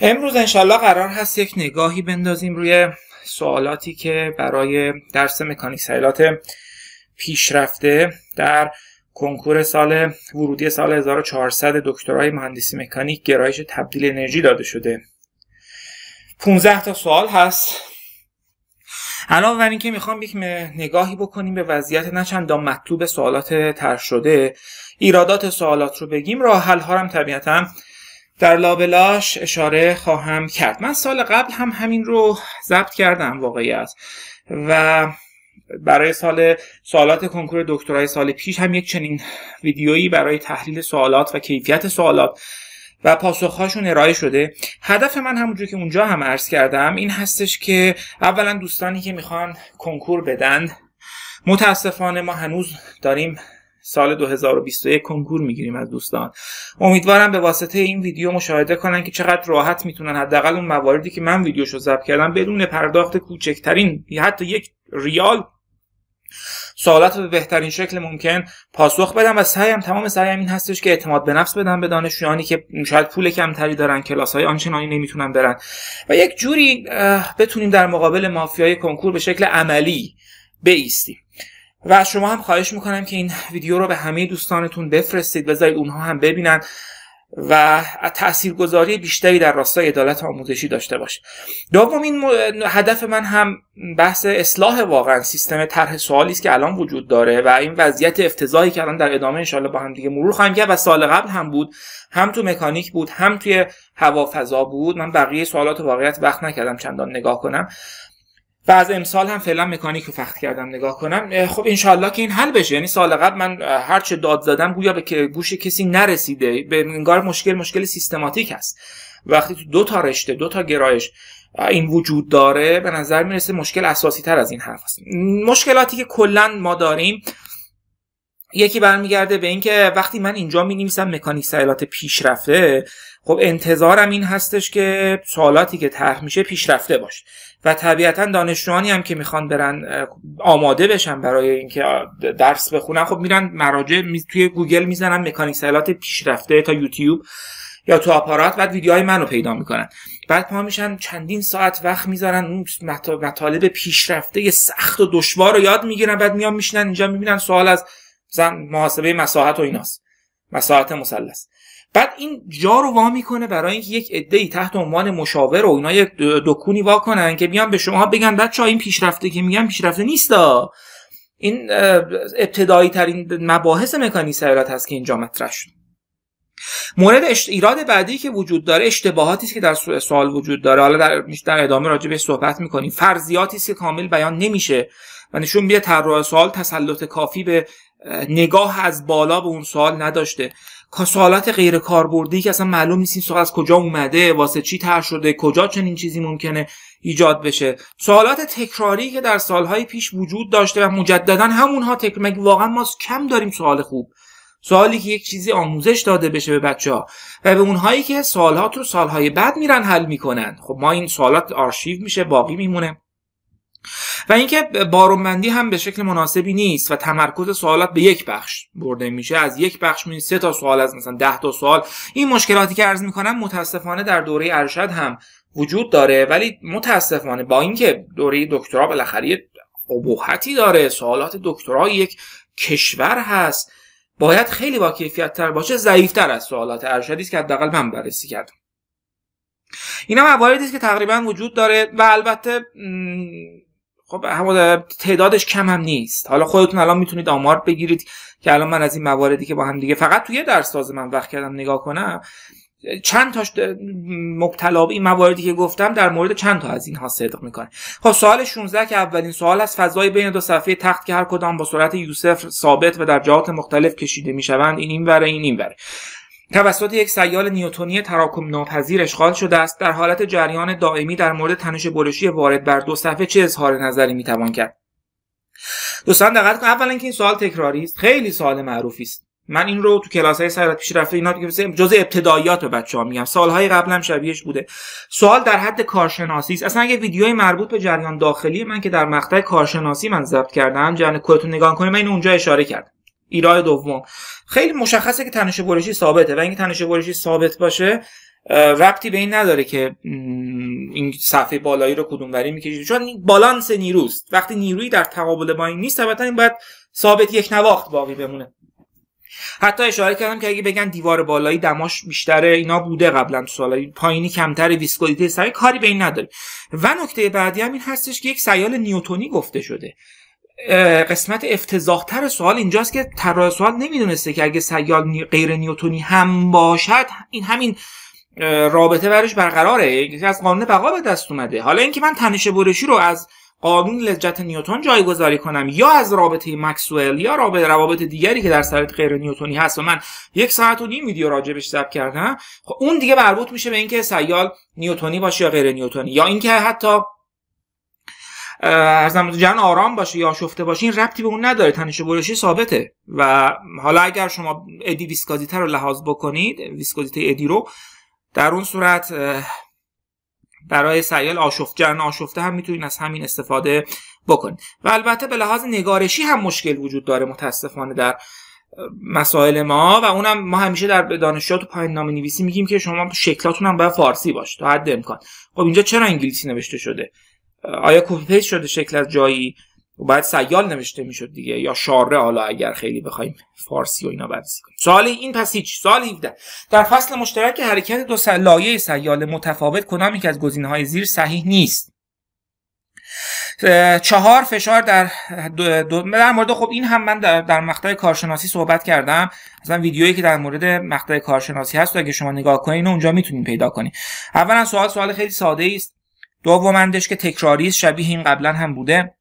امروز انشالله قرار هست یک نگاهی بندازیم روی سوالاتی که برای درس مکانیک سیلات پیشرفته در کنکور سال ورودی سال 1400 دکترای مهندسی مکانیک گرایش تبدیل انرژی داده شده 15 تا سوال هست علاوه بر اینکه میخوام یک نگاهی بکنیم به وضعیت نه چندان مطلوب سوالات تر شده ایرادات سوالات رو بگیم راه حل ها هم طبیعتا در لابلاش اشاره خواهم کرد من سال قبل هم همین رو ضبط کردم واقعیت و برای سال سوالات کنکور دکترای سال پیش هم یک چنین ویدیویی برای تحلیل سوالات و کیفیت سوالات و پاسخهاشون ارائه شده هدف من همونجور که اونجا هم عرض کردم این هستش که اولا دوستانی که میخوان کنکور بدن متاسفانه ما هنوز داریم سال 2021 کنکور میگیریم از دوستان امیدوارم به واسطه این ویدیو مشاهده کنن که چقدر راحت میتونن حداقل اون مواردی که من ویدیوشو ضبط کردم بدون پرداخت کوچکترین حتی یک ریال سوالات به بهترین شکل ممکن پاسخ بدم و سعیم تمام سعیم این هستش که اعتماد به نفس بدم به دانشجویانی که شاید پول کمتری دارن کلاس های آنچنانی نمیتونن برن و یک جوری بتونیم در مقابل مافیای کنکور به شکل عملی بیستیم و شما هم خواهش میکنم که این ویدیو رو به همه دوستانتون بفرستید بذارید اونها هم ببینن و تاثیرگذاری بیشتری در راستای عدالت آموزشی داشته باشه دومین هدف من هم بحث اصلاح واقعا سیستم طرح سوالی است که الان وجود داره و این وضعیت افتضاحی که الان در ادامه انشاءالله با هم دیگه مرور خواهیم کرد و سال قبل هم بود هم تو مکانیک بود هم توی هوافضا بود من بقیه سوالات واقعیت وقت نکردم چندان نگاه کنم و از امسال هم فعلا مکانیک رو فخت کردم نگاه کنم خب انشالله که این حل بشه یعنی سال قبل من هر چه داد زدم گویا به گوش کسی نرسیده به انگار مشکل مشکل سیستماتیک هست وقتی تو دو تا رشته دو تا گرایش این وجود داره به نظر میرسه مشکل اساسی تر از این حرف است مشکلاتی که کلا ما داریم یکی برمیگرده به اینکه وقتی من اینجا می نویسم مکانیک سیالات پیشرفته خب انتظارم این هستش که سوالاتی که طرح میشه پیشرفته باشه و طبیعتا دانشجوانی هم که میخوان برن آماده بشن برای اینکه درس بخونن خب میرن مراجع توی گوگل میزنن مکانیک سیالات پیشرفته تا یوتیوب یا تو آپارات بعد ویدیوهای منو پیدا میکنن بعد پا میشن چندین ساعت وقت میذارن اون مطالب پیشرفته سخت و دشوار رو یاد میگیرن بعد میان میشنن اینجا میبینن سوال از مثلا محاسبه مساحت و ایناست مساحت مثلث بعد این جا رو وا میکنه برای اینکه یک ای تحت عنوان مشاور و اینا یک دکونی وا کنن که بیان به شما بگن بچه ها این پیشرفته که میگن پیشرفته نیستا این ابتدایی ترین مباحث مکانیک سیارات هست که اینجا مطرح شد مورد ایراد بعدی که وجود داره اشتباهاتی است که در سوال وجود داره حالا در, در ادامه راجع به صحبت میکنیم فرضیاتی است که کامل بیان نمیشه و نشون میده طراح سوال تسلط کافی به نگاه از بالا به اون سوال نداشته سوالات غیر کاربردی که اصلا معلوم نیست این سوال از کجا اومده واسه چی تر شده کجا چنین چیزی ممکنه ایجاد بشه سوالات تکراری که در سالهای پیش وجود داشته و مجددا همونها تکرار مگه واقعا ما کم داریم سوال خوب سوالی که یک چیزی آموزش داده بشه به بچه ها و به اونهایی که سوالات رو سالهای بعد میرن حل میکنن خب ما این سوالات آرشیو میشه باقی میمونه و اینکه بارونبندی هم به شکل مناسبی نیست و تمرکز سوالات به یک بخش برده میشه از یک بخش میشه سه تا سوال از مثلا 10 تا سوال این مشکلاتی که عرض میکنم متاسفانه در دوره ارشد هم وجود داره ولی متاسفانه با اینکه دوره دکترا بالاخره ابهتی داره سوالات دکترا یک کشور هست باید خیلی با کیفیت تر باشه تر از سوالات ارشدی است که حداقل من بررسی کردم اینا مواردی است که تقریبا وجود داره و البته خب تعدادش کم هم نیست حالا خودتون الان میتونید آمار بگیرید که الان من از این مواردی که با هم دیگه فقط توی درس ساز من وقت کردم نگاه کنم چند تاش مبتلا این مواردی که گفتم در مورد چند تا از اینها صدق میکنه خب سوال 16 که اولین سوال از فضای بین دو صفحه تخت که هر کدام با سرعت یوسف ثابت و در جهات مختلف کشیده میشوند این وره این این وره توسط یک سیال نیوتونی تراکم ناپذیر اشغال شده است در حالت جریان دائمی در مورد تنش برشی وارد بر دو صفحه چه اظهار نظری میتوان کرد دوستان دقت کنید اولا که این سوال تکراری است خیلی سوال معروفی است من این رو تو کلاس های سرعت رفته اینا که جز ابتداییات به بچه ها میگم سالهای قبلم شبیهش بوده سوال در حد کارشناسی است اصلا یه ویدیوی مربوط به جریان داخلی من که در مقطع کارشناسی من ضبط کردم جریان کلتون نگاه کنید من اونجا اشاره کردم ایراد دوم خیلی مشخصه که تنش برشی ثابته و اینکه تنش برشی ثابت باشه ربطی به این نداره که این صفحه بالایی رو کدوم وری میکشید چون این بالانس نیروست وقتی نیرویی در تقابل با این نیست طبعا این باید ثابت یک نواخت باقی بمونه حتی اشاره کردم که اگه بگن دیوار بالایی دماش بیشتره اینا بوده قبلا تو سالای پایینی کمتر ویسکودیته سری کاری به این نداره و نکته بعدی هم این هستش که یک سیال نیوتونی گفته شده قسمت افتضاحتر سوال اینجاست که طراح سوال نمیدونسته که اگه سیال غیر نیوتونی هم باشد این همین رابطه برش برقراره یکی از قانون بقا به دست اومده حالا اینکه من تنش برشی رو از قانون لجت نیوتون جایگذاری کنم یا از رابطه مکسول یا رابطه روابط دیگری که در سرت غیر نیوتونی هست و من یک ساعت و نیم ویدیو راجبش ضبط کردم خب اون دیگه مربوط میشه به اینکه سیال نیوتونی باشه یا غیر نیوتونی یا اینکه حتی از جان آرام باشه یا شفته باشه این ربطی به اون نداره تنش برشی ثابته و حالا اگر شما ادی ویسکازیته رو لحاظ بکنید ویسکازیته ادی رو در اون صورت برای سیال آشفت جرن آشفته هم میتونید از همین استفاده بکنید و البته به لحاظ نگارشی هم مشکل وجود داره متاسفانه در مسائل ما و اونم ما همیشه در دانشجو تو پایین نامه نویسی میگیم که شما شکلاتون هم باید فارسی باشه تا حد امکان خب اینجا چرا انگلیسی نوشته شده آیا کپی شده شکل از جایی باید سیال نوشته میشد دیگه یا شاره حالا اگر خیلی بخوایم فارسی و اینا بررسی کنیم سوال این پس هیچ سوال 17 در فصل مشترک حرکت دو لایه سیال متفاوت کنم که از گزینه های زیر صحیح نیست چهار فشار در در مورد خب این هم من در, در مقطع کارشناسی صحبت کردم مثلا ویدیویی که در مورد مقطع کارشناسی هست اگه شما نگاه کنین اونجا میتونین پیدا کنین اولا سوال سوال خیلی ساده است دومندش که تکراری شبیه این قبلا هم بوده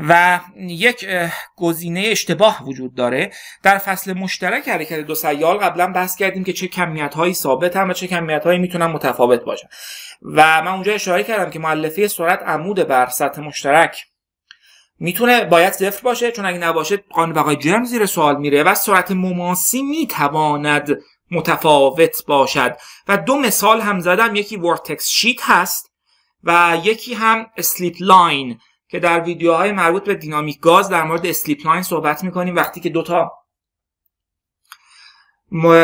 و یک گزینه اشتباه وجود داره در فصل مشترک حرکت دو سیال قبلا بحث کردیم که چه کمیت هایی ثابت هم و چه کمیت هایی میتونن متفاوت باشن و من اونجا اشاره کردم که معلفه سرعت عمود بر سطح مشترک میتونه باید صفر باشه چون اگه نباشه قانون بقای جرم زیر سوال میره و سرعت مماسی میتواند متفاوت باشد و دو مثال هم زدم یکی ورتکس شیت هست و یکی هم اسلیپ لاین که در ویدیوهای مربوط به دینامیک گاز در مورد اسلیپ لاین صحبت میکنیم وقتی که دوتا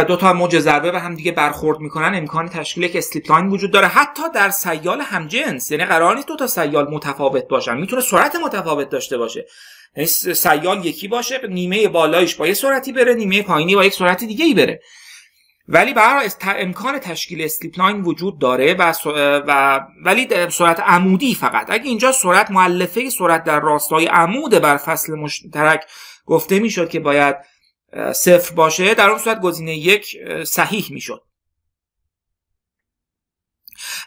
دو تا موج ضربه و هم دیگه برخورد میکنن امکان تشکیل یک اسلیپ لاین وجود داره حتی در سیال همجنس یعنی قرار نیست دو تا سیال متفاوت باشن میتونه سرعت متفاوت داشته باشه یعنی سیال یکی باشه نیمه بالایش با یه سرعتی بره نیمه پایینی با یک سرعت دیگه ای بره ولی برای امکان تشکیل اسلیپ لاین وجود داره و, و ولی سرعت عمودی فقط اگه اینجا سرعت معلفه سرعت در راستای عمود بر فصل مشترک گفته میشد که باید صفر باشه در اون صورت گزینه یک صحیح میشد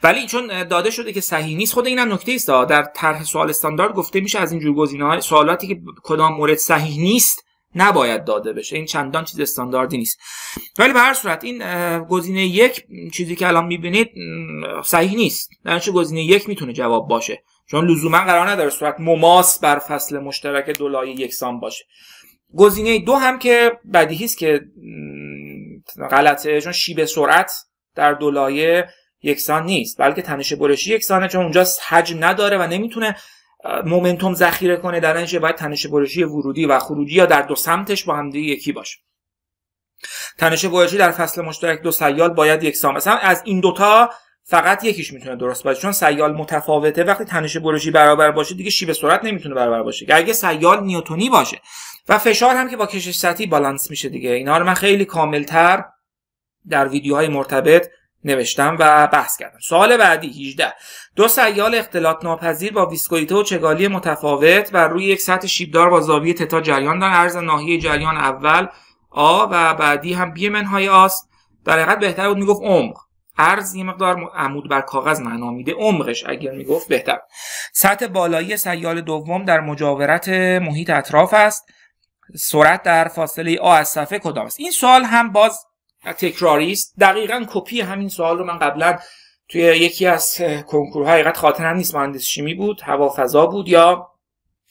ولی چون داده شده که صحیح نیست خود اینم نکته است در طرح سوال استاندارد گفته میشه از اینجور های سوالاتی که کدام مورد صحیح نیست نباید داده بشه این چندان چیز استانداردی نیست ولی به هر صورت این گزینه یک چیزی که الان میبینید صحیح نیست در گزینه یک میتونه جواب باشه چون لزوما قرار نداره صورت مماس بر فصل مشترک دو یکسان باشه گزینه دو هم که بدیهی است که غلطه چون شیب سرعت در دو یکسان نیست بلکه تنش برشی یکسانه چون اونجا حجم نداره و نمیتونه مومنتوم ذخیره کنه در نتیجه باید تنش برشی ورودی و خروجی یا در دو سمتش با هم یکی باشه تنش برشی در فصل مشترک دو سیال باید یک سام مثلا از این دوتا فقط یکیش میتونه درست باشه چون سیال متفاوته وقتی تنش برشی برابر باشه دیگه شیب سرعت نمیتونه برابر باشه اگه سیال نیوتونی باشه و فشار هم که با کشش سطحی بالانس میشه دیگه اینا رو من خیلی کاملتر در ویدیوهای مرتبط نوشتم و بحث کردم سوال بعدی 18 دو سیال اختلاط ناپذیر با ویسکولیته و چگالی متفاوت و روی یک سطح شیبدار با زاویه تتا جریان دارن عرض ناحیه جریان اول آ و بعدی هم بی منهای آست در حقیقت بهتر بود میگفت عمق عرض یه مقدار عمود بر کاغذ معنا میده عمقش اگر میگفت بهتر سطح بالایی سیال دوم در مجاورت محیط اطراف است سرعت در فاصله آ از صفحه کدام است این سوال هم باز تکراری است دقیقا کپی همین سوال رو من قبلا توی یکی از کنکورها حقیقت خاطرم نیست مهندس شیمی بود هوافضا بود یا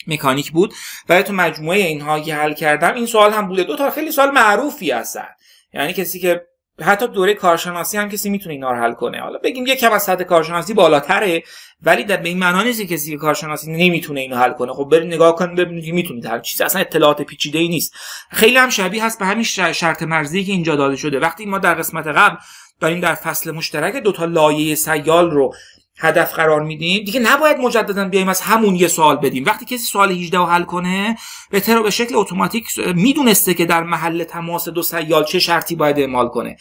مکانیک بود برای تو مجموعه اینها که حل کردم این سوال هم بوده دو تا خیلی سوال معروفی هستن یعنی کسی که حتی دوره کارشناسی هم کسی میتونه اینا رو حل کنه حالا بگیم کم از سطح کارشناسی بالاتره ولی در به این معنا نیست که کسی کارشناسی نمیتونه اینو حل کنه خب برید نگاه کنید ببینید که میتونید هر اصلا اطلاعات پیچیده ای نیست خیلی هم شبیه هست به همین شرط مرزی که اینجا داده شده وقتی ما در قسمت قبل داریم در فصل مشترک دو تا لایه سیال رو هدف قرار میدیم دیگه نباید مجددا بیایم از همون یه سوال بدیم وقتی کسی سوال 18 رو حل کنه طور به شکل اتوماتیک میدونسته که در محل تماس دو سیال چه شرطی باید اعمال کنه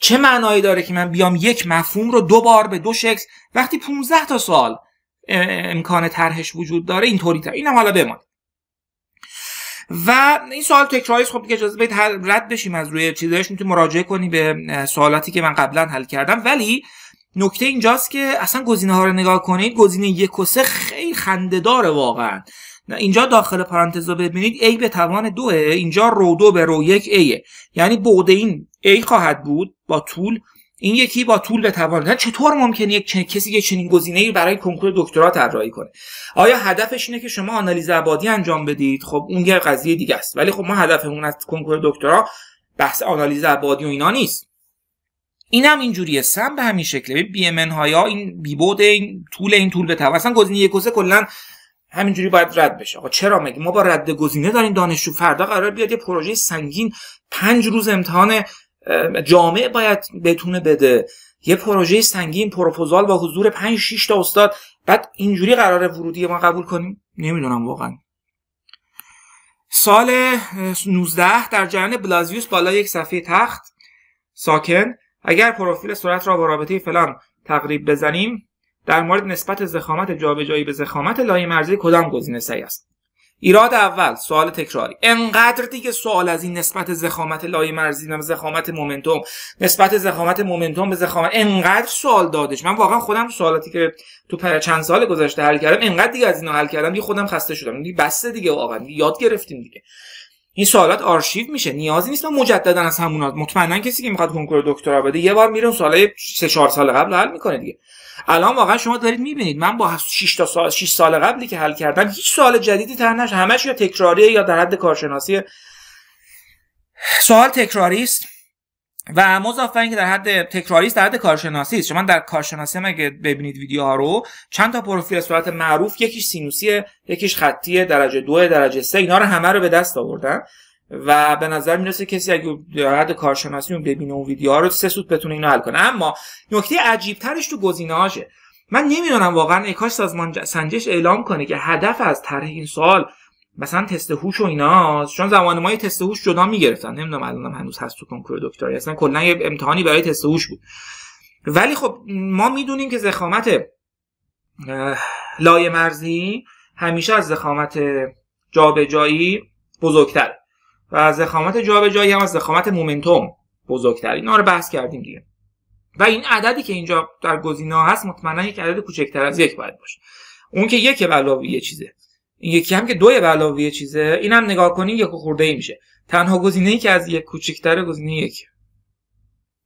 چه معنایی داره که من بیام یک مفهوم رو دو بار به دو شکل وقتی 15 تا سال امکان طرحش وجود داره اینطوری تر اینم حالا بمان و این سوال تکراریست خب دیگه اجازه بدید رد بشیم از روی چیزایش مراجعه کنی به سوالاتی که من قبلا حل کردم ولی نکته اینجاست که اصلا گزینه ها رو نگاه کنید گزینه یک و سه خیلی خنده داره واقعا اینجا داخل پرانتز رو ببینید A به توان دوه اینجا رو دو به رو یک ایه یعنی بعد این A خواهد بود با طول این یکی با طول به توان چطور ممکنه یک چن... کسی یک چنین گزینه‌ای برای کنکور دکترا طراحی کنه آیا هدفش اینه که شما آنالیز عبادی انجام بدید خب اون یه قضیه دیگه است ولی خب ما هدفمون از کنکور دکترا بحث آنالیز عبادی و اینا نیست اینم اینجوریه سم به همین شکله بی ام های ها این بیبود این طول این طول به تبع اصلا گزینه یک و سه کلا همینجوری باید رد بشه آقا چرا مگه ما با رد گزینه داریم دانشجو فردا قرار بیاد یه پروژه سنگین پنج روز امتحان جامعه باید بتونه بده یه پروژه سنگین پروپوزال با حضور 5 6 تا استاد بعد اینجوری قرار ورودی ما قبول کنیم نمیدونم واقعا سال 19 در جریان بلازیوس بالا یک صفحه تخت ساکن اگر پروفیل سرعت را با رابطه فلان تقریب بزنیم در مورد نسبت زخامت جابجایی به زخامت لایه مرزی کدام گزینه صحیح است ایراد اول سوال تکراری انقدر دیگه سوال از این نسبت زخامت لای مرزی به زخامت مومنتوم نسبت زخامت مومنتوم به زخامت انقدر سوال دادش من واقعا خودم سوالاتی که تو چند سال گذشته حل کردم انقدر دیگه از اینو حل کردم دیگه خودم خسته شدم دیگه دیگه واقعا یاد گرفتیم دیگه این سوالات آرشیو میشه نیازی نیست ما مجددا از همونات، مطمئنا کسی که میخواد کنکور دکترا بده یه بار میره سوالای 3 4 سال قبل حل میکنه دیگه الان واقعا شما دارید میبینید من با 6 تا سال 6 سال قبلی که حل کردم هیچ سوال جدیدی تر نشه همش یا تکراریه یا در حد کارشناسی سوال تکراری است و مضافن که در حد تکراری است در حد کارشناسی است شما در کارشناسی هم اگه ببینید ویدیوها رو چند تا پروفیل صورت معروف یکیش سینوسیه یکیش خطیه درجه دو درجه سه اینا رو همه رو به دست آوردن و به نظر میرسه کسی اگه در حد کارشناسی اون ببینه اون ویدیوها رو سه سوت بتونه اینو حل کنه اما نکته عجیب ترش تو گزینه‌هاشه من نمیدونم واقعا کاش سازمان سنجش اعلام کنه که هدف از طرح این سوال مثلا تست هوش و اینا چون زمان ما تست هوش جدا میگرفتن نمیدونم هم هنوز هست تو کنکور دکتری اصلا کلا یه امتحانی برای تست هوش بود ولی خب ما میدونیم که زخامت لایه مرزی همیشه از زخامت جابجایی بزرگتر و از زخامت جابجایی هم از زخامت مومنتوم بزرگتر اینا رو بحث کردیم دیگه و این عددی که اینجا در گزینه هست مطمئنا یک عدد کوچکتر از یک باید باشه اون که یک علاوه یه چیزه این یکی هم که دوی علاوه یه چیزه هم نگاه کنی یک خورده ای میشه تنها گزینه ای که از یک کوچیک‌تر گزینه یک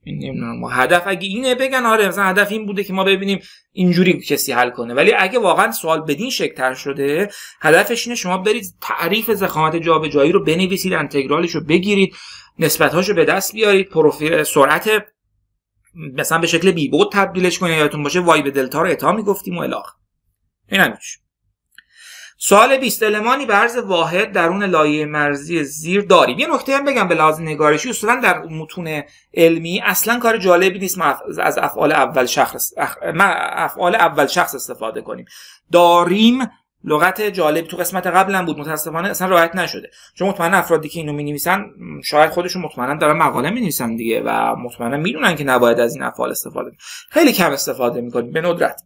نمیدونم ما هدف اگه اینه بگن آره مثلا هدف این بوده که ما ببینیم اینجوری کسی حل کنه ولی اگه واقعا سوال بدین شکتر شده هدفش اینه شما برید تعریف زخامت جایی رو بنویسید انتگرالش رو بگیرید نسبتهاش رو به دست بیارید پروفیل سرعت مثلا به شکل بود تبدیلش کنید یادتون باشه وای به دلتا رو اتا میگفتیم و الاخ این همیش. سوال 20 المانی به عرض واحد درون لایه مرزی زیر داریم یه نکته هم بگم به لحاظ نگارشی اصولا در متون علمی اصلا کار جالبی نیست ما از افعال اول شخص افعال اول شخص استفاده کنیم داریم لغت جالب تو قسمت قبلا بود متاسفانه اصلا رعایت نشده چون مطمئن افرادی که اینو مینویسن شاید خودشون مطمئنا دارن مقاله مینویسن دیگه و مطمئنا میدونن که نباید از این افعال استفاده خیلی کم استفاده میکنیم به ندرت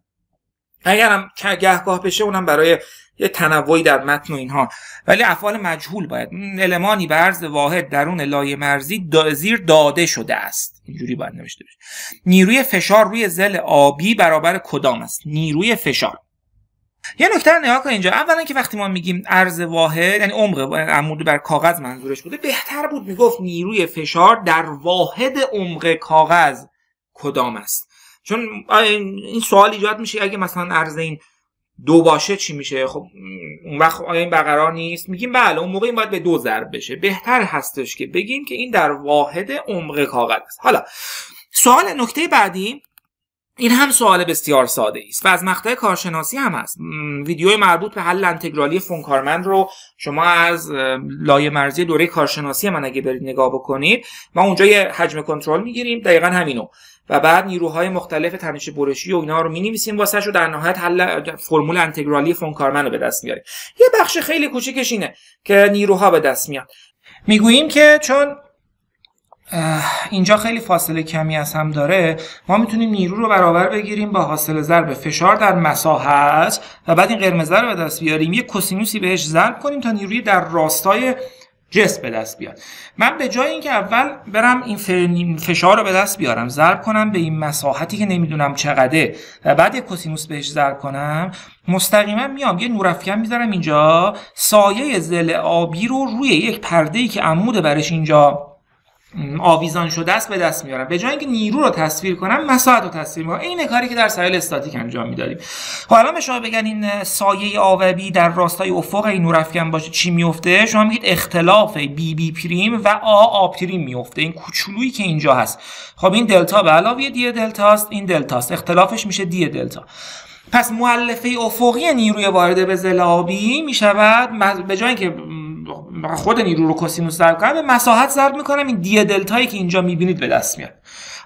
اگرم گهگاه بشه اونم برای یه تنوعی در متن و اینها ولی افعال مجهول باید المانی به عرض واحد درون لایه مرزی دا زیر داده شده است اینجوری باید نوشته بشه نیروی فشار روی زل آبی برابر کدام است نیروی فشار یه نکته نگاه کن اینجا اولا که وقتی ما میگیم ارز واحد یعنی عمق عمود بر کاغذ منظورش بوده بهتر بود میگفت نیروی فشار در واحد عمق کاغذ کدام است چون این سوال ایجاد میشه اگه مثلا ارز این دو باشه چی میشه خب اون وقت آیا این برقرار نیست میگیم بله اون موقع این باید به دو ضرب بشه بهتر هستش که بگیم که این در واحد عمق کاغذ است حالا سوال نکته بعدی این هم سوال بسیار ساده است و از مقطع کارشناسی هم هست ویدیو مربوط به حل انتگرالی فونکارمند رو شما از لایه مرزی دوره کارشناسی من اگه برید نگاه بکنید ما اونجا یه حجم کنترل میگیریم دقیقا همینو و بعد نیروهای مختلف تنش برشی و اینا رو می‌نویسیم واسش و در نهایت حل فرمول انتگرالی فون کارمن رو به دست میاریم یه بخش خیلی کوچیکش اینه که نیروها به دست میاد میگوییم که چون اینجا خیلی فاصله کمی از هم داره ما میتونیم نیرو رو برابر بگیریم با حاصل ضرب فشار در مساحت و بعد این قرمز رو به دست بیاریم یه کوسینوسی بهش ضرب کنیم تا نیروی در راستای جس به دست بیاد من به جای اینکه اول برم این فشار رو به دست بیارم ضرب کنم به این مساحتی که نمیدونم چقدره و بعد یه بهش ضرب کنم مستقیما میام یه نورافکن میذارم اینجا سایه زل آبی رو روی یک پرده ای که عمود برش اینجا آویزان شده است به دست میارم به جای اینکه نیرو رو تصویر کنم مساحت رو تصویر میکنم این کاری که در سایل استاتیک انجام میدادیم حالا خب، به شما بگن این سایه آوبی در راستای افق این باشه چی میفته شما میگید اختلاف بی بی پریم و آ آ پریم میفته این کوچولویی که اینجا هست خب این دلتا به علاوه دی دلتا است این دلتا است اختلافش میشه دی دلتا پس مؤلفه افقی نیروی وارد به زل آبی میشود به جای اینکه خود نیرو رو کوسینوس ضرب کنم به مساحت ضرب میکنم این دی دلتایی که اینجا میبینید به دست میاد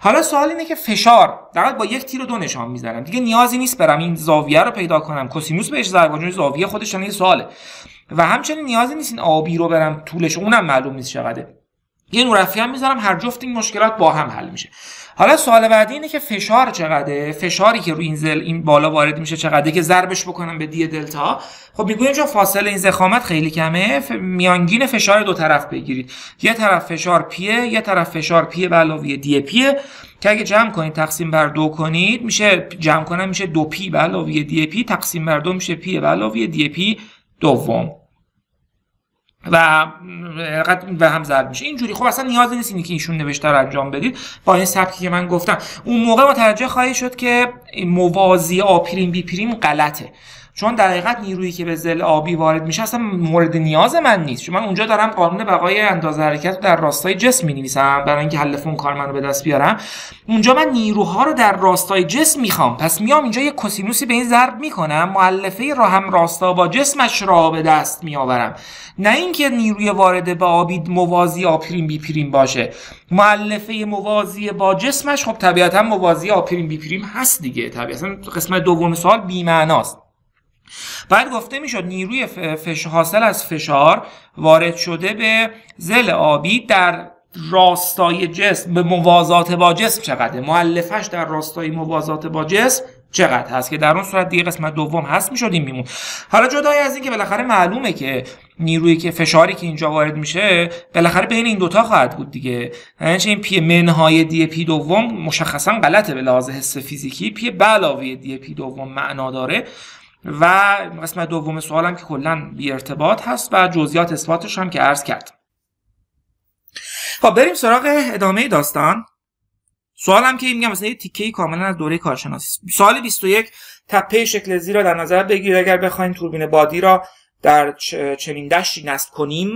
حالا سوال اینه که فشار در با یک تیر و دو نشان میزنم دیگه نیازی نیست برم این زاویه رو پیدا کنم کوسینوس بهش ضرب کنم زاویه خودش یه یعنی سواله و همچنین نیازی نیست این آبی رو برم طولش اونم معلوم نیست چقدره یه نورفی هم میذارم هر جفت این مشکلات با هم حل میشه حالا سوال بعدی اینه که فشار چقدره فشاری که روی این زل این بالا وارد میشه چقدره که ضربش بکنم به دی دلتا خب میگویم چون فاصله این زخامت خیلی کمه ف... میانگین فشار دو طرف بگیرید یه طرف فشار پیه یه طرف فشار پیه به علاوه دی پیه که اگه جمع کنید تقسیم بر دو کنید میشه جمع کنم میشه دو پی به علاوه دی پی تقسیم بر دو میشه پی به علاوه دی پی دوم و به هم زرد میشه اینجوری خب اصلا نیازی نیست اینی که ایشون نوشته رو انجام بدید با این سبکی که من گفتم اون موقع متوجه خواهی شد که موازی آ پریم بی پریم غلطه چون در حقیقت نیرویی که به زل آبی وارد میشه اصلا مورد نیاز من نیست چون من اونجا دارم قانون بقای اندازه حرکت در راستای جسم می نویسم برای اینکه حل کار منو به دست بیارم اونجا من نیروها رو در راستای جسم میخوام پس میام اینجا یه کسینوسی به این ضرب میکنم معلفه را هم راستا با جسمش را به دست میآورم نه اینکه نیروی وارد به آبی موازی آپریم بی باشه معلفه موازی با جسمش خب طبیعتا موازی آپریم بی هست دیگه طبیعتا قسمت دوم سوال بی‌معناست بعد گفته میشد نیروی فش... حاصل از فشار وارد شده به زل آبی در راستای جسم به موازات با جسم چقدره معلفش در راستای موازات با جسم چقدر هست که در اون صورت دیگه قسمت دوم هست میشد این میمون حالا جدای از این که بالاخره معلومه که نیرویی که فشاری که اینجا وارد میشه بالاخره بین این دوتا خواهد بود دیگه یعنی این پی منهای دی پی دوم مشخصا غلطه به لحاظ حس فیزیکی پی بلاوی دی پی دوم معنا داره و قسمت دوم سوالم که کلا بی ارتباط هست و جزئیات اثباتش هم که عرض کردم خب بریم سراغ ادامه داستان سوالم که میگم مثلا یه تیکه کاملا از دوره کارشناسی سال 21 تپه شکل زیر را در نظر بگیرید اگر بخوایم توربین بادی را در چنین دشتی نصب کنیم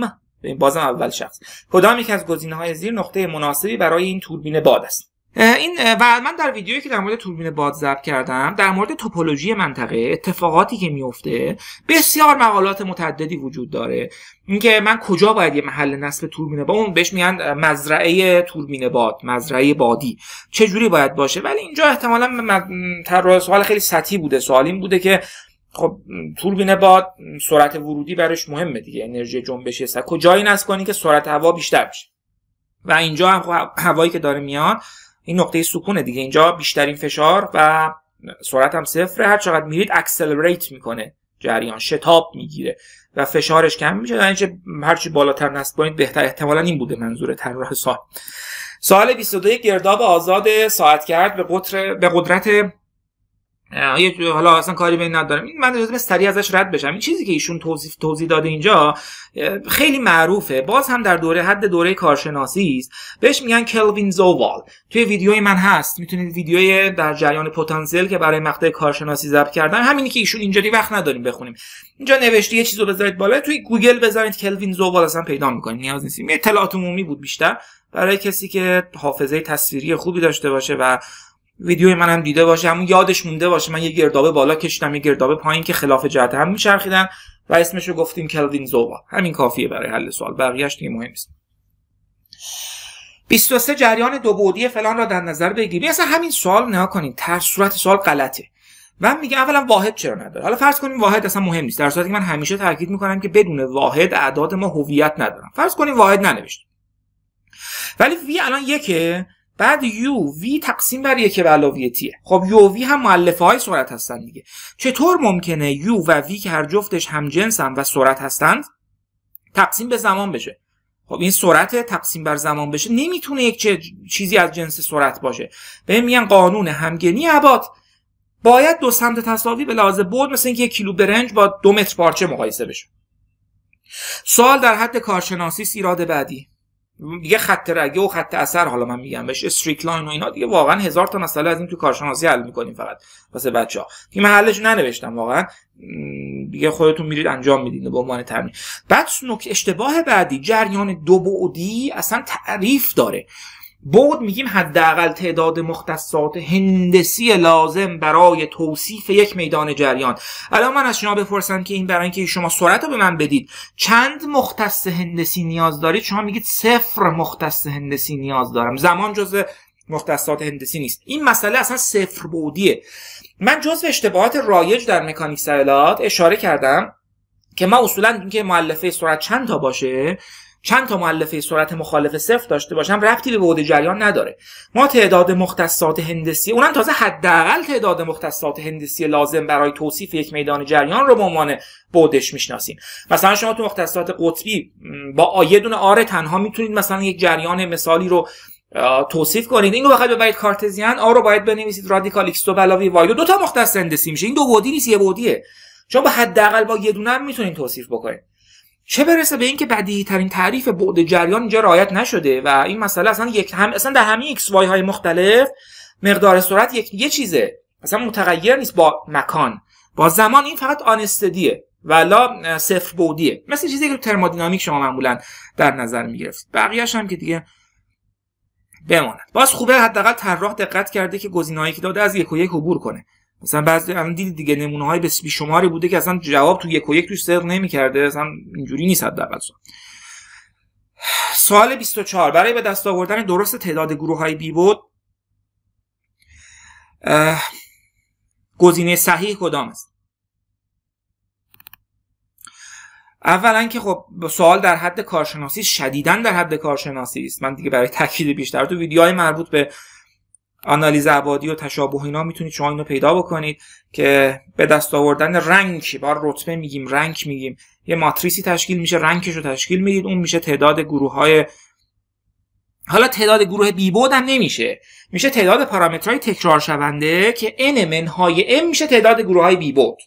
بازم اول شخص کدام یک از گزینه های زیر نقطه مناسبی برای این توربین باد است این و من در ویدیویی که در مورد توربین باد ضبط کردم در مورد توپولوژی منطقه اتفاقاتی که میفته بسیار مقالات متعددی وجود داره اینکه من کجا باید یه محل نصب توربین باد اون بهش میگن مزرعه توربین باد مزرعه بادی چه جوری باید باشه ولی اینجا احتمالا تر سوال خیلی سطحی بوده سوال این بوده که خب توربین باد سرعت ورودی برش مهمه دیگه انرژی جنبش نصب کنی که سرعت هوا بیشتر بشه و اینجا هم خب، هوایی که داره میاد این نقطه سکونه دیگه اینجا بیشترین فشار و سرعت هم صفره هر چقدر میرید اکسلریت میکنه جریان شتاب میگیره و فشارش کم میشه در یعنی اینجا هرچی بالاتر نست کنید بهتر احتمالا این بوده منظور طراح سال سال 22 گرداب آزاد ساعت کرد به قدرت یه حالا اصلا کاری به این ندارم این من سری سریع ازش رد بشم این چیزی که ایشون توضیح توضیح داده اینجا خیلی معروفه باز هم در دوره حد دوره کارشناسی است بهش میگن کلوین زووال توی ویدیوی من هست میتونید ویدیوی در جریان پتانسیل که برای مقطع کارشناسی ضبط کردن همینی که ایشون اینجوری وقت نداریم بخونیم اینجا نوشته یه رو بذارید بالا توی گوگل بذارید کلوین زووال اصلا پیدا میکنید نیاز نیست یه اطلاعات عمومی بود بیشتر برای کسی که حافظه تصویری خوبی داشته باشه و ویدیو منم دیده باشه همون یادش مونده باشه من یه گردابه بالا کشتم یه گردابه پایین که خلاف جهت هم میچرخیدن و اسمش رو گفتیم کلوین زوبا همین کافیه برای حل سوال بقیهش دیگه مهم نیست 23 جریان دو بعدی فلان را در نظر بگیری یعنی اصلا همین سوال نها کنید تر صورت سوال غلطه من میگم اولا واحد چرا نداره حالا فرض کنیم واحد اصلا مهم نیست در صورتی که من همیشه تاکید میکنم که بدون واحد اعداد ما هویت ندارم فرض کنیم واحد ننوشتیم ولی وی الان یکه بعد یو وی تقسیم بر یک به علاوه تیه خب یو وی هم مؤلفه های سرعت هستن دیگه چطور ممکنه یو و وی که هر جفتش هم جنس هم و سرعت هستند تقسیم به زمان بشه خب این سرعت تقسیم بر زمان بشه نمیتونه یک چیزی از جنس سرعت باشه به میگن قانون همگنی ابات باید دو سمت تصاوی به لحاظ بود مثل اینکه یک کیلو برنج با دو متر پارچه مقایسه بشه سوال در حد کارشناسی ایراد بعدی یه خط رگه و خط اثر حالا من میگم بهش استریک لاین و اینا دیگه واقعا هزار تا مسئله از این تو کارشناسی حل میکنیم فقط واسه بچه ها این محلش ننوشتم واقعا دیگه خودتون میرید انجام میدین به عنوان تمرین بعد اشتباه بعدی جریان دو بعدی اصلا تعریف داره بود میگیم حداقل تعداد مختصات هندسی لازم برای توصیف یک میدان جریان الان من از شما بپرسم که این برای اینکه شما سرعت رو به من بدید چند مختص هندسی نیاز دارید شما میگید صفر مختص هندسی نیاز دارم زمان جز مختصات هندسی نیست این مسئله اصلا صفر بودیه من جز اشتباهات رایج در مکانیک سیالات اشاره کردم که ما اصولا اینکه معلفه سرعت چند تا باشه چند تا مؤلفه سرعت مخالف صفر داشته باشم ربطی به بعد جریان نداره ما تعداد مختصات هندسی اونم تازه حداقل تعداد مختصات هندسی لازم برای توصیف یک میدان جریان رو به عنوان بعدش میشناسیم مثلا شما تو مختصات قطبی با یه دونه آره تنها میتونید مثلا یک جریان مثالی رو توصیف کنید اینو به ببرید کارتزیان آ رو باید بنویسید رادیکال ایکس تو علاوه وای دو تا مختص هندسی میشه این دو بعدی نیست یه بعدیه شما با حداقل با یه دونه میتونید توصیف بکنید چه برسه به اینکه بدیهی ترین تعریف بعد جریان اینجا رعایت نشده و این مسئله اصلا یک هم اصلا در همین ایکس وای های مختلف مقدار سرعت یک یه چیزه اصلا متغیر نیست با مکان با زمان این فقط آنستدیه ولا صفر بودیه مثل چیزی که ترمودینامیک شما معمولا در نظر میگرفتید بقیه‌اش هم که دیگه بماند باز خوبه حداقل طراح دقت کرده که گزینه‌هایی که داده از یک و یک عبور کنه مثلا بعضی دیگه نمونه های بسیار شماری بوده که اصلا جواب تو یک و یک توش صدق نمیکرده اصلا اینجوری نیست حداقل سوال 24 برای به دست آوردن درست تعداد گروه های بی بود گزینه صحیح کدام است اولا که خب سوال در حد کارشناسی شدیدا در حد کارشناسی است من دیگه برای تاکید بیشتر تو ویدیوهای مربوط به آنالیز عبادی و تشابه اینا میتونید شما اینو پیدا بکنید که به دست آوردن رنگ با رتبه میگیم رنگ میگیم یه ماتریسی تشکیل میشه رنگش رو تشکیل میدید اون میشه تعداد گروه های حالا تعداد گروه بی هم نمیشه میشه تعداد پارامترهای تکرار شونده که n منهای m میشه تعداد گروه های بی بود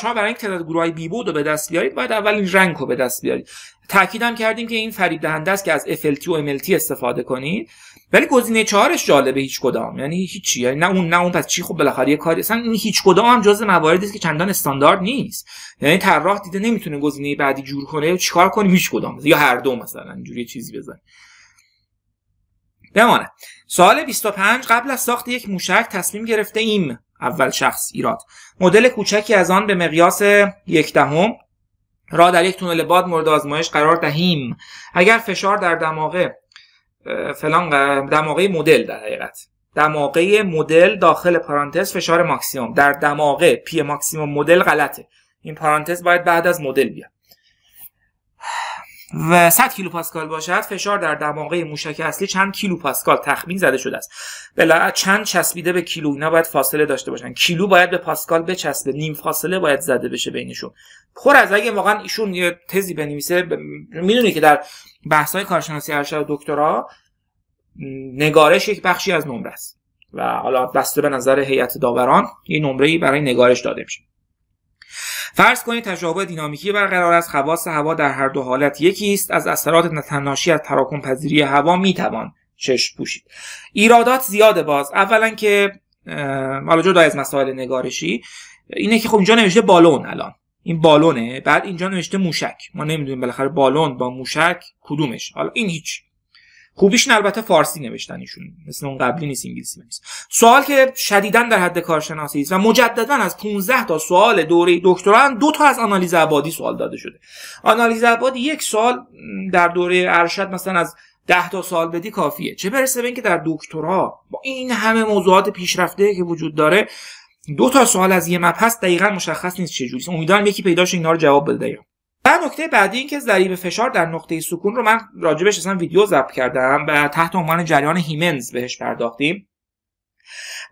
شما برای اینکه تعداد گروه های بی رو به دست بیارید باید اول این رنگ رو به دست بیارید تاکیدم کردیم که این فریب دهنده است که از FLT و MLT استفاده کنید ولی گزینه چهارش جالبه هیچ کدام یعنی هیچی یعنی نه اون نه اون پس چی خب بالاخره یه کاری اصلا این هیچ کدام هم جز مواردی که چندان استاندارد نیست یعنی طراح دیده نمیتونه گزینه بعدی جور کنه و چیکار کنه هیچ کدام یا هر دو مثلا اینجوری چیزی بزنه بمانه سال 25 قبل از ساخت یک موشک تصمیم گرفته ایم اول شخص ایراد مدل کوچکی از آن به مقیاس یک دهم را در یک تونل باد مورد آزمایش قرار دهیم اگر فشار در دماغه فلان دماغه مدل در حقیقت دماغه مدل داخل پرانتز فشار ماکسیموم در دماغه پی ماکسیموم مدل غلطه این پرانتز باید بعد از مدل بیاد و 100 پاسکال باشد فشار در دماغه موشک اصلی چند کیلو پاسکال تخمین زده شده است بلا چند چسبیده به کیلو اینا باید فاصله داشته باشن کیلو باید به پاسکال بچسبه نیم فاصله باید زده بشه بینشون پر از اگه واقعا ایشون یه تزی بنویسه ب... میدونی که در بحث‌های کارشناسی ارشد و دکترا نگارش یک بخشی از نمره است و حالا بسته به نظر هیئت داوران یه نمره‌ای برای نگارش داده میشه فرض کنید تشابه دینامیکی برقرار از خواص هوا در هر دو حالت یکی است از اثرات نتناشی از تراکم پذیری هوا میتوان چشم پوشید ایرادات زیاده باز اولا که حالا جدا از مسائل نگارشی اینه که خب اینجا نوشته بالون الان این بالونه بعد اینجا نوشته موشک ما نمیدونیم بالاخره بالون با موشک کدومش حالا این هیچ خوبیشن البته فارسی نوشتن ایشون مثل اون قبلی نیست انگلیسی نیست سوال که شدیدا در حد کارشناسی است و مجددا از 15 تا سوال دوره دکترا هم دو تا از آنالیز عبادی سوال داده شده آنالیز عبادی یک سال در دوره ارشد مثلا از 10 تا سال بدی کافیه چه برسه به اینکه در دکترا با این همه موضوعات پیشرفته که وجود داره دو تا سوال از یه مبحث دقیقا مشخص نیست چه جوریه امیدوارم یکی پیداش اینا رو جواب بده بعد نکته بعدی این که ضریب فشار در نقطه سکون رو من راجبش اصلا ویدیو ضبط کردم و تحت عنوان جریان هیمنز بهش پرداختیم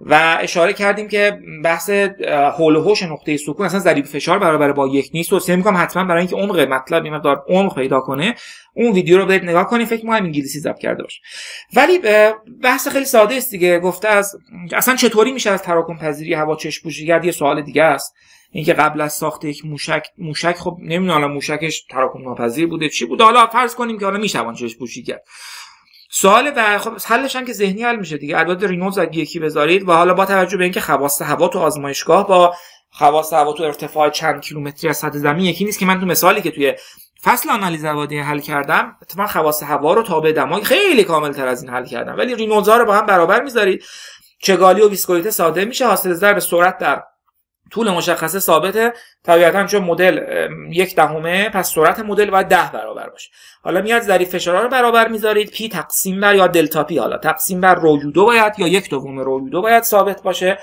و اشاره کردیم که بحث هول و نقطه سکون اصلا ضریب فشار برابر با یک نیست سعی میکنم حتما برای اینکه عمق مطلب این مقدار عمق پیدا کنه اون ویدیو رو برید نگاه کنید فکر میکنم انگلیسی زب کرده باشه ولی بحث خیلی ساده است دیگه گفته از اصلا چطوری میشه از تراکم پذیری هوا چشم پوشی یه سوال دیگه است اینکه قبل از ساخت یک موشک موشک خب نمیدونم حالا موشکش تراکم ناپذیر بوده چی بود حالا فرض کنیم که حالا میشوان چشم پوشی کرد سوال و خب حلش هم که ذهنی حل میشه دیگه اعداد رینولدز یکی بذارید و حالا با توجه به اینکه خواص هوا تو آزمایشگاه با خواص هوا تو ارتفاع چند کیلومتری از سطح زمین یکی نیست که من تو مثالی که توی فصل آنالیز وادی حل کردم اتفاقا خواص هوا رو تابع دمای خیلی کامل تر از این حل کردم ولی رینولدز رو با هم برابر میذارید چگالی و ویسکولیته ساده میشه حاصل ضرب سرعت در طول مشخصه ثابته طبیعتا چون مدل یک دهمه پس سرعت مدل باید ده برابر باشه حالا میاد ظریف فشارها رو برابر میذارید پی تقسیم بر یا دلتا پی حالا تقسیم بر رو دو باید یا یک دوم رو دو باید ثابت باشه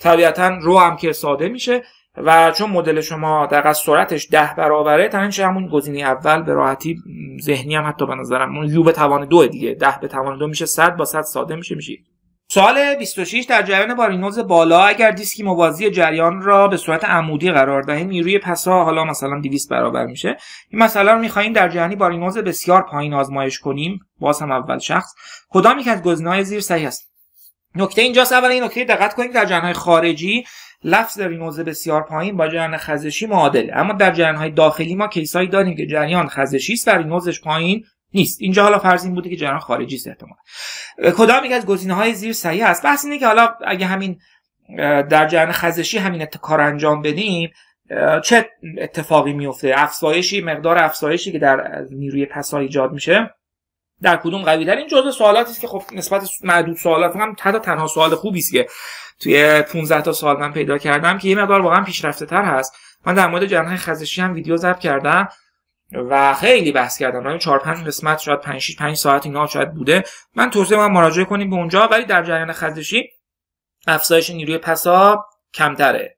طبیعتا رو هم که ساده میشه و چون مدل شما دقیقا سرعتش ده برابره تنش همون گزینه اول به راحتی ذهنی هم حتی به نظرم اون یو به توان دو دیگه ده به توان دو میشه 100 با 100 ساده میشه میشه سوال 26 در جریان بارینوز بالا اگر دیسکی موازی جریان را به صورت عمودی قرار دهیم نیروی پسا حالا مثلا 200 برابر میشه این مثلا رو میخواییم در جریان بارینوز بسیار پایین آزمایش کنیم باز هم اول شخص کدام یک از گزینه‌های زیر صحیح است نکته اینجاست اول این نکته دقت کنید در جریان‌های خارجی لفظ رینوز بسیار پایین با جریان خزشی معادله اما در جریان‌های داخلی ما کیسایی داریم که جریان خزشی است و رینوزش پایین نیست اینجا حالا فرض این بوده که جریان خارجی است احتمال کدام یکی از گزینه های زیر صحیح است بحث اینه که حالا اگه همین در جریان خزشی همین کار انجام بدیم چه اتفاقی میفته افزایشی مقدار افزایشی که در نیروی پسا ایجاد میشه در کدوم قوی در این جزء سوالاتی است که خب نسبت معدود سوالات هم تا تنها سوال خوبی است که توی 15 تا سوال من پیدا کردم که یه مقدار واقعا پیشرفته تر هست من در مورد جنهای خزشی هم ویدیو ضبط کردم و خیلی بحث کردم من 4 5 قسمت شاید 5 6 5 ساعت اینا شاید بوده من توصیه من مراجعه کنیم به اونجا ولی در جریان خزشی افزایش نیروی پسا کمتره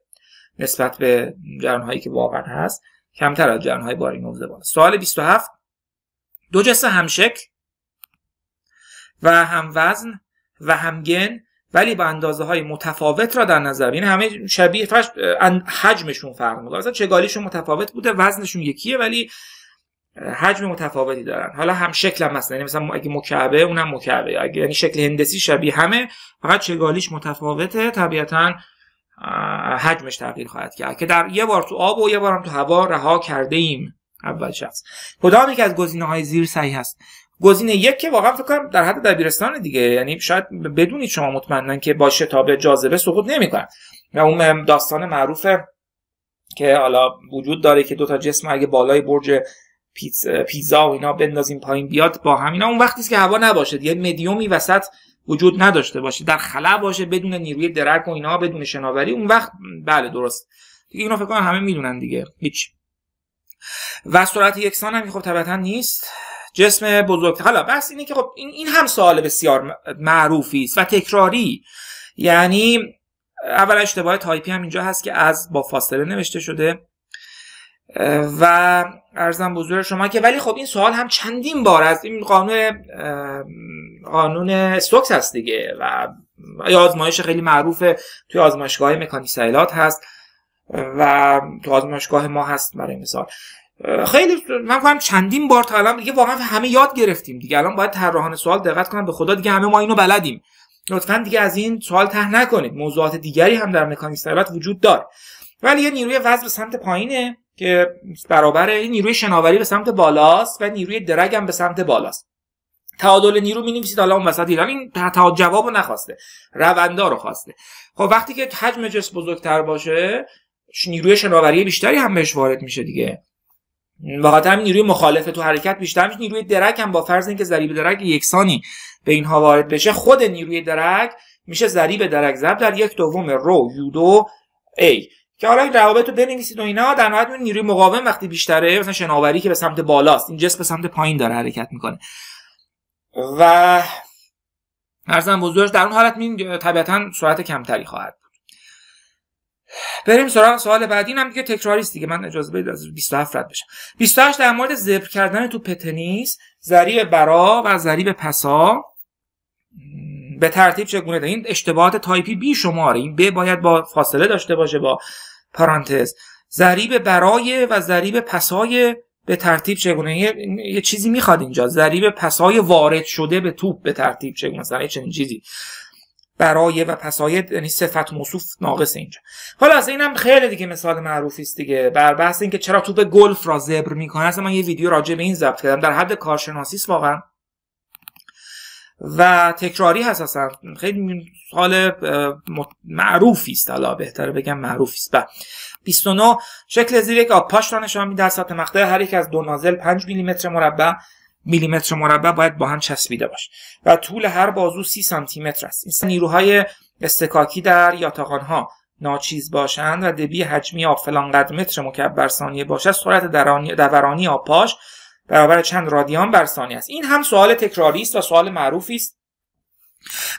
نسبت به جریان هایی که واقعا هست کمتر از جریان های بارینوف زبان سوال 27 دو جنس همشکل و هم وزن و همگن ولی با اندازه های متفاوت را در نظر یعنی همه شبیه فش حجمشون فرق میکنه مثلا چگالیشون متفاوت بوده وزنشون یکیه ولی حجم متفاوتی دارن حالا هم شکل هم مثلا یعنی مثلا اگه مکعبه اونم مکعبه اگه یعنی شکل هندسی شبیه همه فقط چگالیش متفاوته طبیعتا حجمش تغییر خواهد کرد که در یه بار تو آب و یه بار هم تو هوا رها کرده ایم اول شخص کدام یک از گزینه های زیر صحیح هست گزینه یک که واقعا فکر کنم در حد دبیرستان دیگه یعنی شاید بدونید شما مطمئنن که با شتاب جاذبه سقوط نمیکنن و اون داستان معروف که حالا وجود داره که دو تا جسم اگه بالای برج پیتزا و اینا بندازیم پایین بیاد با همینا اون وقتی که هوا نباشه یه مدیومی وسط وجود نداشته باشه در خلا باشه بدون نیروی درک و اینا بدون شناوری اون وقت بله درست دیگه اینا فکر کنم همه میدونن دیگه هیچ و سرعت یکسان هم خب طبعا نیست جسم بزرگ حالا بس اینه که خب این, این هم سوال بسیار معروفی است و تکراری یعنی اول اشتباه تایپی هم اینجا هست که از با فاصله نوشته شده و ارزم بزرگ شما که ولی خب این سوال هم چندین بار از این قانون قانون استوکس هست دیگه و یه آزمایش خیلی معروف توی آزمایشگاه مکانیسایلات هست و تو آزمایشگاه ما هست برای مثال خیلی من فهم چندین بار تا الان دیگه واقعا همه یاد گرفتیم دیگه الان باید طراحان سوال دقت کنم به خدا دیگه همه ما اینو بلدیم لطفا دیگه از این سوال ته نکنید موضوعات دیگری هم در مکانیک وجود داره ولی یه نیروی وزن سمت پایینه که برابر نیروی شناوری به سمت بالاست و نیروی درگ هم به سمت بالاست تعادل نیرو می نویسید حالا اون وسط ایران این جواب رو نخواسته روندا رو خواسته خب وقتی که حجم جسم بزرگتر باشه نیروی شناوری بیشتری هم بهش وارد میشه دیگه و همین نیروی مخالف تو حرکت بیشتر میشه نیروی درک هم با فرض اینکه ضریب درک یکسانی به اینها وارد بشه خود نیروی درک میشه ضریب درک ضرب در یک دوم رو یودو ای که حالا این روابط رو بنویسید و اینا در نهایت اون نیروی مقاوم وقتی بیشتره مثلا شناوری که به سمت بالاست این جسم به سمت پایین داره حرکت میکنه و ارزم بزرگش در اون حالت طبیعتا سرعت کمتری خواهد بود بریم سراغ سوال بعدی اینم دیگه تکراریست دیگه من اجازه بدید از 27 رد بشم 28 در مورد زبر کردن تو پتنیس ضریب برا و ضریب پسا به ترتیب چگونه این اشتباهات تایپی بی شماره این ب باید با فاصله داشته باشه با پرانتز ضریب برای و ضریب پسای به ترتیب چگونه یه, یه چیزی میخواد اینجا ضریب پسای وارد شده به توپ به ترتیب چگونه مثلا یه چنین چیزی برای و پسای یعنی صفت موصوف ناقص اینجا حالا از اینم خیلی دیگه مثال معروفی است دیگه بر بحث اینکه چرا توپ گلف را زبر میکنه اصلا من یه ویدیو راجع به این ضبط کردم در حد کارشناسی واقعا و تکراری هست خیلی سال معروفی است حالا بهتره بگم معروفی است 29 بله. شکل زیر یک آبپاش را نشان میده سطح مقطع هر یک از دو نازل 5 میلیمتر مربع میلیمتر مربع باید با هم چسبیده باشه و طول هر بازو 30 سانتی متر است این نیروهای استکاکی در یاتاقان ها ناچیز باشند و دبی حجمی آب قدر متر مکعب بر ثانیه باشد سرعت دورانی آب برابر چند رادیان بر ثانیه است این هم سوال تکراری است و سوال معروفی است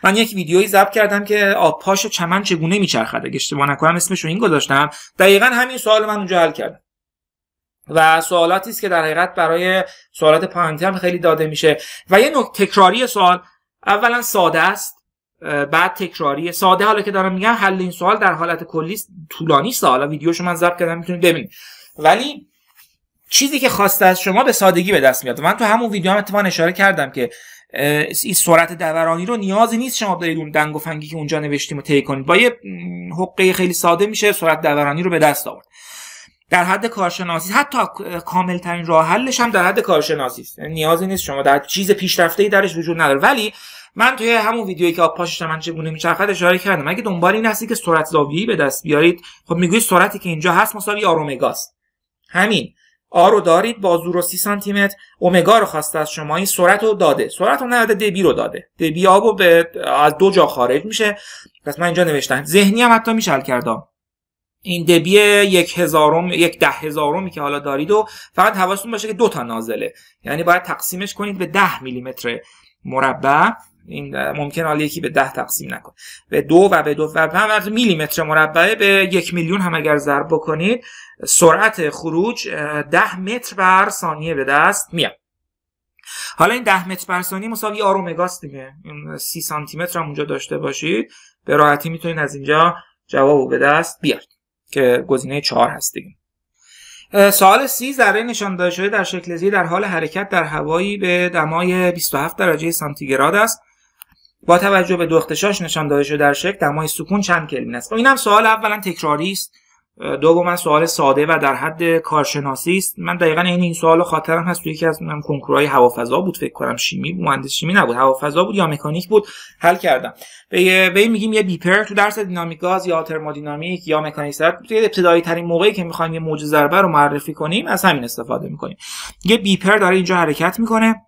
من یک ویدیویی ضبط کردم که آب پاش چمن چگونه میچرخد اگه اشتباه نکنم اسمش رو این گذاشتم دقیقا همین سوال من اونجا حل کردم و سوالاتی است که در حقیقت برای سوالات پانتی خیلی داده میشه و یه نکته تکراری سوال اولا ساده است بعد تکراری ساده حالا که دارم میگم حل این سوال در حالت کلی طولانی سالا ویدیوشو من ضبط کردم میتونید ببینید ولی چیزی که خواسته از شما به سادگی به دست میاد من تو همون ویدیو هم اتفاقا اشاره کردم که این سرعت دورانی رو نیازی نیست شما برید اون دنگ و فنگی که اونجا نوشتیم رو کنید با یه حقه خیلی ساده میشه سرعت دورانی رو به دست آورد در حد کارشناسی حتی کامل ترین راه حلش هم در حد کارشناسی است یعنی نیازی نیست شما در چیز پیشرفته ای درش وجود نداره ولی من توی همون ویدیویی که آب پاشش من چگونه میچرخد اشاره کردم اگه دنبال این هستی که سرعت زاویه‌ای به دست بیارید خب میگویید سرعتی که اینجا هست مساوی آرومگاست همین آ رو دارید با زور و سانتی متر رو خواسته از شما این سرعت رو داده سرعت رو نداده دبی رو داده دبی آب رو به از دو جا خارج میشه پس من اینجا نوشتم ذهنی هم حتی میشل کردم این دبی یک هزارم یک ده هزارمی که حالا دارید و فقط حواستون باشه که دو تا نازله یعنی باید تقسیمش کنید به ده میلیمتر مربع این ممکن حال یکی به ده تقسیم نکن به دو و به دو و به میلی متر مربع به یک میلیون هم اگر ضرب بکنید سرعت خروج ده متر بر ثانیه به دست میاد حالا این ده متر بر ثانیه مساوی آر اومگاست دیگه این سی سانتی متر هم اونجا داشته باشید به راحتی میتونید از اینجا جواب به دست بیارید که گزینه چهار هست دیگه سوال سی ذره نشان داده شده در شکل زیر در حال حرکت در هوایی به دمای 27 درجه سانتیگراد است با توجه به دو نشان داده شده در شکل دمای سکون چند کلوین است خب اینم سوال اولا تکراری است دوما سوال ساده و در حد کارشناسی است من دقیقا این این سوال خاطرم هست توی یکی از من کنکورهای هوافضا بود فکر کنم شیمی بود مهندس شیمی نبود هوافضا بود یا مکانیک بود حل کردم به این میگیم یه بیپر تو درس دینامیک گاز یا ترمودینامیک یا مکانیک سرد ابتدایی ترین موقعی که میخوایم یه موج ضربه رو معرفی کنیم از همین استفاده میکنیم یه بیپر داره اینجا حرکت میکنه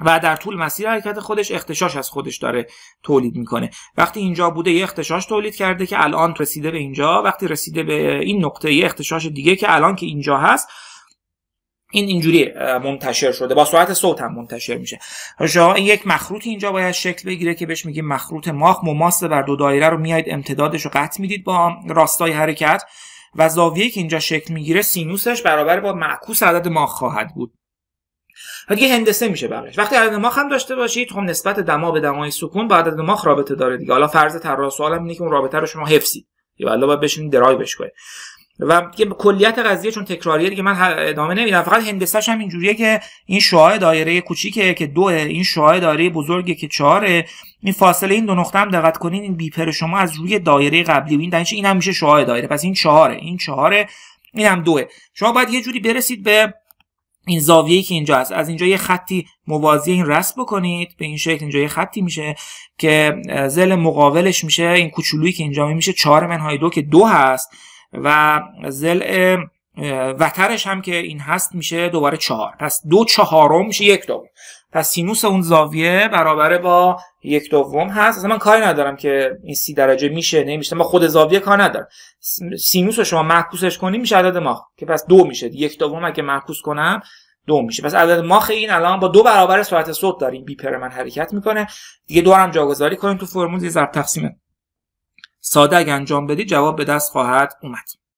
و در طول مسیر حرکت خودش اختشاش از خودش داره تولید میکنه وقتی اینجا بوده یه اختشاش تولید کرده که الان رسیده به اینجا وقتی رسیده به این نقطه یه اختشاش دیگه که الان که اینجا هست این اینجوری منتشر شده با سرعت صوت هم منتشر میشه شما یک مخروط اینجا باید شکل بگیره که بهش میگیم مخروط ماخ مماسه بر دو دایره رو میایید امتدادش رو قطع میدید با راستای حرکت و زاویه که اینجا شکل میگیره سینوسش برابر با معکوس عدد ماخ خواهد بود و دیگه هندسه میشه بقیش وقتی عدد ماخ هم داشته باشید خب نسبت دما به دمای سکون با عدد ماخ رابطه داره دیگه حالا فرض طراح سوالم اینه که اون رابطه رو شما حفظید یا الله باید بشین درایوش کنید و که کلیت قضیه چون تکراریه دیگه من ادامه نمیدم فقط هندسهش هم اینجوریه که این شعاع دایره کوچیکه که دو این شعاع دایره بزرگه که چهاره این فاصله این دو نقطه هم دقت کنین این بیپر شما از روی دایره قبلی و این دانش این هم میشه شعاع دایره پس این چهاره این چهاره این دوه شما باید یه جوری برسید به این زاویه‌ای که اینجا هست از اینجا یه خطی موازی این رسم بکنید به این شکل اینجا یه خطی میشه که زل مقابلش میشه این کوچولویی که اینجا میشه 4 منهای دو که دو هست و زل وترش هم که این هست میشه دوباره چهار پس دو چهارم میشه یک دوم پس سینوس اون زاویه برابر با یک دوم هست اصلا من کاری ندارم که این سی درجه میشه نمیشه من خود زاویه کار ندارم سینوس رو شما معکوسش کنی میشه عدد ماخ که پس دو میشه یک دوم اگه معکوس کنم دو میشه پس عدد ماخ این الان با دو برابر سرعت صوت داریم بی پر من حرکت میکنه دیگه دو هم جاگذاری کنیم تو فرمول یه ضرب تقسیم ساده اگه انجام بدی جواب به دست خواهد اومد